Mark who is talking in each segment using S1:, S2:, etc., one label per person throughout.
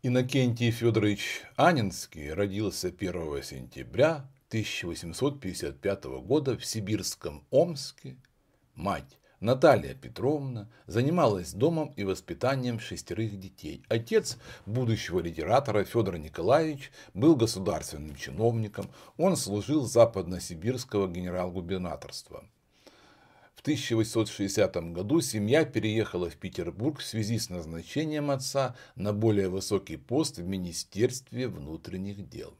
S1: Иннокентий Федорович Анинский родился 1 сентября 1855 года в сибирском Омске. Мать Наталья Петровна занималась домом и воспитанием шестерых детей. Отец будущего литератора Федор Николаевич был государственным чиновником. Он служил западносибирского генерал-губернаторства. В 1860 году семья переехала в Петербург в связи с назначением отца на более высокий пост в Министерстве внутренних дел.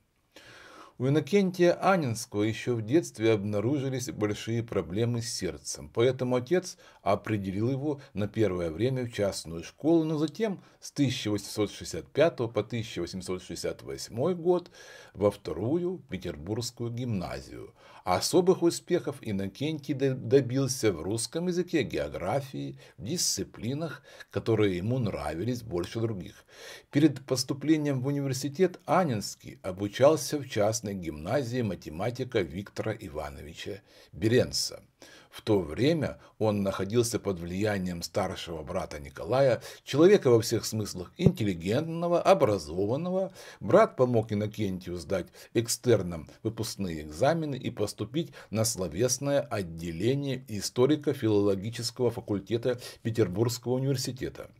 S1: У Иннокентия Анинского еще в детстве обнаружились большие проблемы с сердцем, поэтому отец определил его на первое время в частную школу, но затем с 1865 по 1868 год во вторую Петербургскую гимназию, Особых успехов Иннокентий добился в русском языке, географии, в дисциплинах, которые ему нравились больше других. Перед поступлением в университет Анинский обучался в частной гимназии математика Виктора Ивановича Беренца. В то время он находился под влиянием старшего брата Николая, человека во всех смыслах интеллигентного, образованного. Брат помог Иннокентию сдать экстерном выпускные экзамены и поступить на словесное отделение историко-филологического факультета Петербургского университета.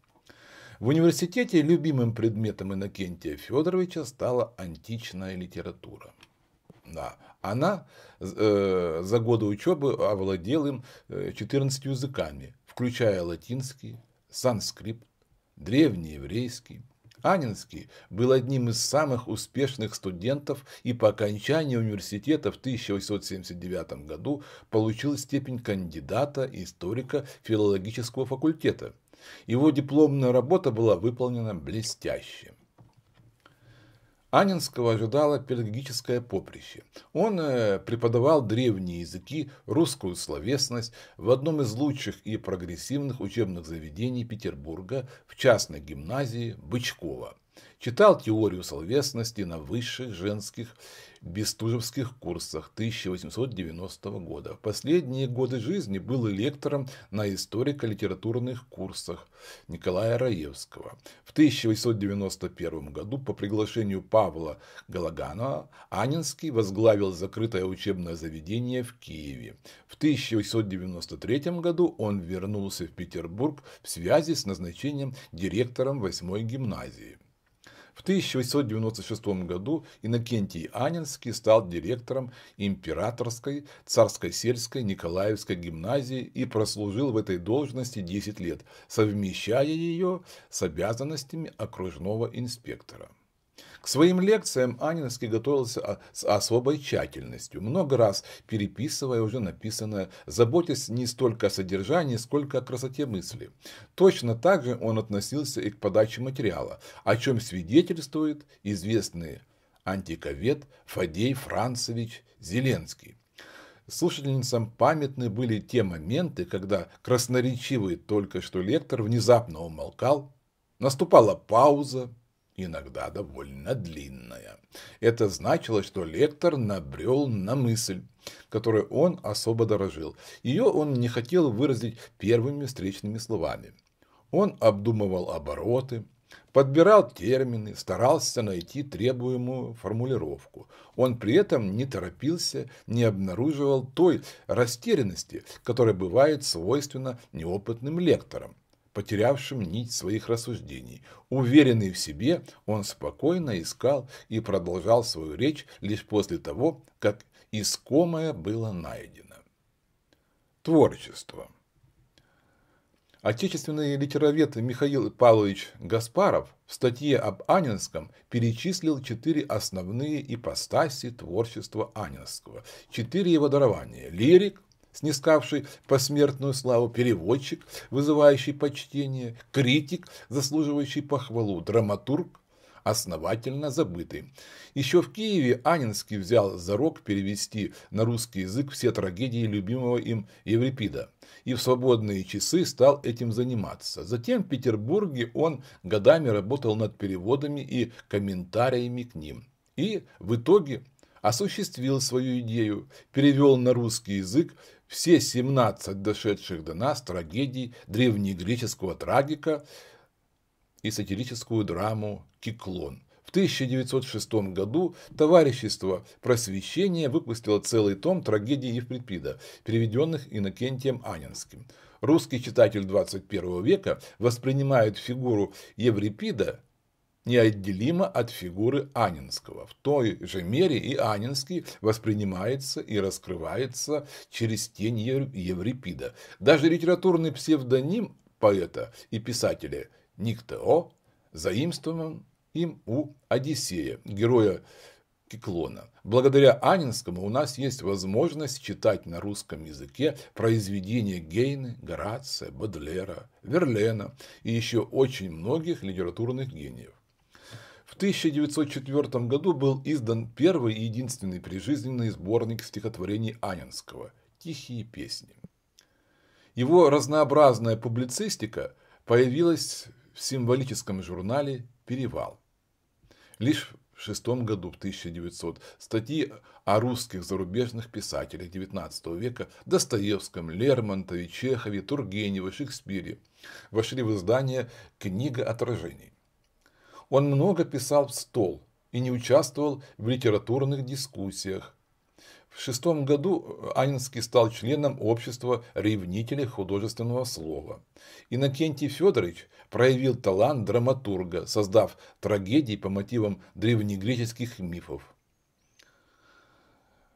S1: В университете любимым предметом Иннокентия Федоровича стала античная литература. Да, она э, за годы учебы овладела им 14 э, языками, включая латинский, санскрит, древнееврейский. Анинский был одним из самых успешных студентов и по окончании университета в 1879 году получил степень кандидата историка филологического факультета. Его дипломная работа была выполнена блестяще. Анинского ожидало педагогическое поприще. Он э, преподавал древние языки, русскую словесность в одном из лучших и прогрессивных учебных заведений Петербурга в частной гимназии Бычкова. Читал теорию словесности на высших женских бестужевских курсах 1890 года. В последние годы жизни был лектором на историко-литературных курсах Николая Раевского. В 1891 году по приглашению Павла Галаганова Анинский возглавил закрытое учебное заведение в Киеве. В 1893 году он вернулся в Петербург в связи с назначением директором 8 гимназии. 1896 году Иннокентий Анинский стал директором Императорской царской сельской Николаевской гимназии и прослужил в этой должности 10 лет, совмещая ее с обязанностями окружного инспектора. К своим лекциям Анинский готовился с особой тщательностью, много раз переписывая уже написанное, заботясь не столько о содержании, сколько о красоте мысли. Точно так же он относился и к подаче материала, о чем свидетельствует известный антиковед Фадей Францевич Зеленский. Слушательницам памятны были те моменты, когда красноречивый только что лектор внезапно умолкал, наступала пауза, иногда довольно длинная. Это значило, что лектор набрел на мысль, которую он особо дорожил. Ее он не хотел выразить первыми встречными словами. Он обдумывал обороты, подбирал термины, старался найти требуемую формулировку. Он при этом не торопился, не обнаруживал той растерянности, которая бывает свойственна неопытным лекторам, потерявшим нить своих рассуждений. Уверенный в себе, он спокойно искал и продолжал свою речь лишь после того, как искомое было найдено. Творчество. Отечественный литеровед Михаил Павлович Гаспаров в статье об Анинском перечислил четыре основные ипостаси творчества Анинского, четыре его дарования – лирик, снискавший посмертную славу, переводчик, вызывающий почтение, критик, заслуживающий похвалу, драматург, основательно забытый. Еще в Киеве Анинский взял за рог перевести на русский язык все трагедии любимого им Еврипида и в свободные часы стал этим заниматься. Затем в Петербурге он годами работал над переводами и комментариями к ним. И в итоге осуществил свою идею, перевел на русский язык все 17 дошедших до нас трагедий древнегреческого трагика и сатирическую драму «Киклон». В 1906 году Товарищество просвещения выпустило целый том трагедии Евприпида, переведенных Иннокентием Анинским. Русский читатель 21 века воспринимает фигуру Еврипида неотделимо от фигуры Анинского. В той же мере и Анинский воспринимается и раскрывается через тень Еврипида. Даже литературный псевдоним поэта и писателя Никтео заимствован им у Одиссея, героя Киклона. Благодаря Анинскому у нас есть возможность читать на русском языке произведения Гейны, Горация, Бодлера, Верлена и еще очень многих литературных гениев. В 1904 году был издан первый и единственный прижизненный сборник стихотворений Анинского «Тихие песни». Его разнообразная публицистика появилась в символическом журнале «Перевал». Лишь в шестом году, в 1900, статьи о русских зарубежных писателях XIX века Достоевском, Лермонтове, Чехове, Тургеневе, Шекспире вошли в издание «Книга отражений». Он много писал в стол и не участвовал в литературных дискуссиях. В шестом году э, Анинский стал членом общества ревнителей художественного слова. Иннокентий Федорович проявил талант драматурга, создав трагедии по мотивам древнегреческих мифов.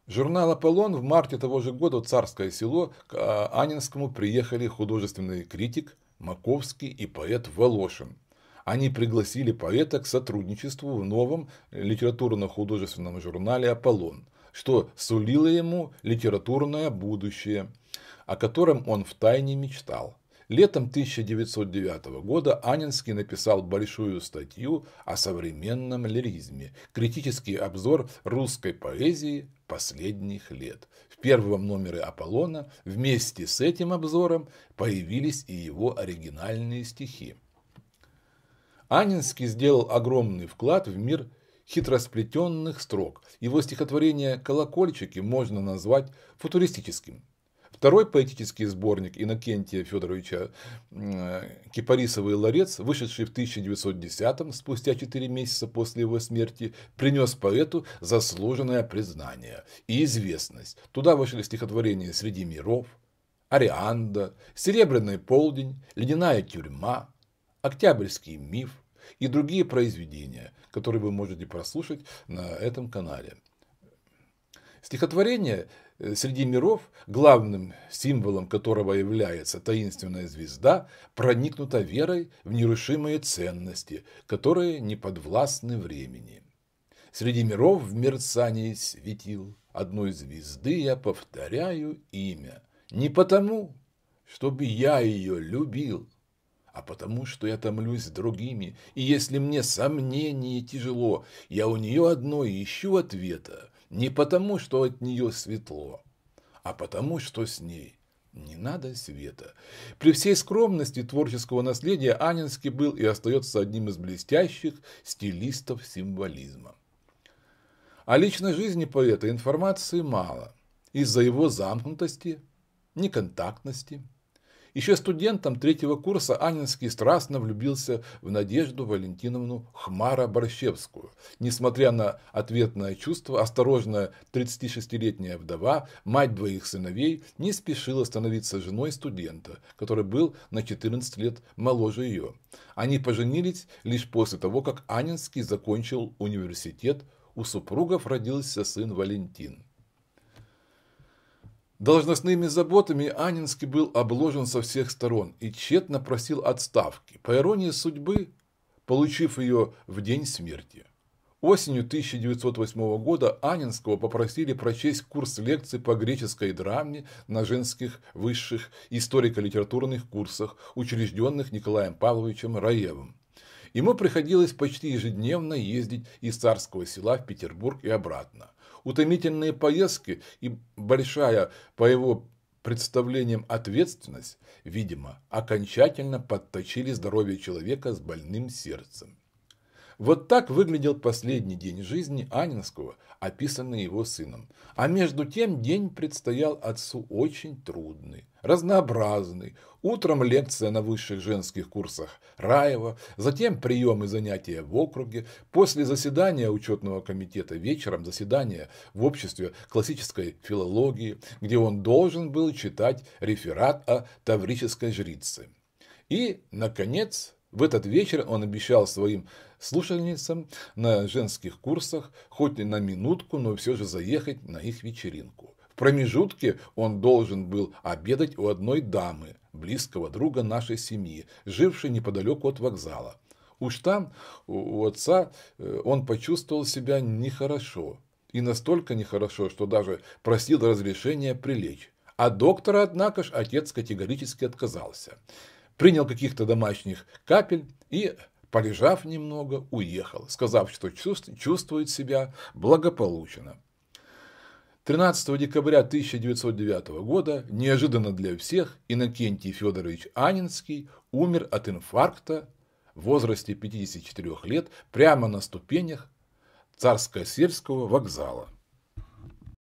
S1: Журнал «Аполлон» в марте того же года в Царское село к э, Анинскому приехали художественный критик Маковский и поэт Волошин – они пригласили поэта к сотрудничеству в новом литературно-художественном журнале «Аполлон», что сулило ему литературное будущее, о котором он втайне мечтал. Летом 1909 года Анинский написал большую статью о современном лиризме, критический обзор русской поэзии последних лет. В первом номере «Аполлона» вместе с этим обзором появились и его оригинальные стихи. Анинский сделал огромный вклад в мир хитросплетенных строк. Его стихотворение «Колокольчики» можно назвать футуристическим. Второй поэтический сборник Иннокентия Федоровича э, «Кипарисовый ларец», вышедший в 1910-м, спустя 4 месяца после его смерти, принес поэту заслуженное признание и известность. Туда вошли стихотворения «Среди миров», «Арианда», «Серебряный полдень», «Ледяная тюрьма», «Октябрьский миф», и другие произведения, которые вы можете прослушать на этом канале. Стихотворение э, среди миров, главным символом которого является таинственная звезда, проникнута верой в нерушимые ценности, которые не подвластны времени. Среди миров в мерцании светил одной звезды я повторяю имя. Не потому, чтобы я ее любил, а потому, что я томлюсь с другими, и если мне сомнение тяжело, я у нее одной ищу ответа, не потому, что от нее светло, а потому, что с ней не надо света. При всей скромности творческого наследия Анинский был и остается одним из блестящих стилистов символизма. О личной жизни поэта информации мало, из-за его замкнутости, неконтактности – еще студентом третьего курса Анинский страстно влюбился в Надежду Валентиновну Хмара-Борщевскую. Несмотря на ответное чувство, осторожная 36-летняя вдова, мать двоих сыновей, не спешила становиться женой студента, который был на 14 лет моложе ее. Они поженились лишь после того, как Анинский закончил университет, у супругов родился сын Валентин. Должностными заботами Анинский был обложен со всех сторон и тщетно просил отставки, по иронии судьбы, получив ее в день смерти. Осенью 1908 года Анинского попросили прочесть курс лекций по греческой драме на женских высших историко-литературных курсах, учрежденных Николаем Павловичем Раевым. Ему приходилось почти ежедневно ездить из царского села в Петербург и обратно – утомительные поездки и большая, по его представлениям, ответственность, видимо, окончательно подточили здоровье человека с больным сердцем. Вот так выглядел последний день жизни Анинского, описанный его сыном. А между тем день предстоял отцу очень трудный разнообразный. Утром лекция на высших женских курсах Раева, затем прием и занятия в округе, после заседания учетного комитета вечером заседание в обществе классической филологии, где он должен был читать реферат о таврической жрице. И, наконец, в этот вечер он обещал своим слушательницам на женских курсах хоть и на минутку, но все же заехать на их вечеринку. В промежутке он должен был обедать у одной дамы, близкого друга нашей семьи, жившей неподалеку от вокзала. Уж там, у отца, э, он почувствовал себя нехорошо. И настолько нехорошо, что даже просил разрешения прилечь. А доктора, однако ж, отец категорически отказался. Принял каких-то домашних капель и, полежав немного, уехал, сказав, что чувствует себя благополучно. 13 декабря 1909 года неожиданно для всех Иннокентий Федорович Анинский умер от инфаркта в возрасте 54 лет прямо на ступенях Царско-сельского вокзала.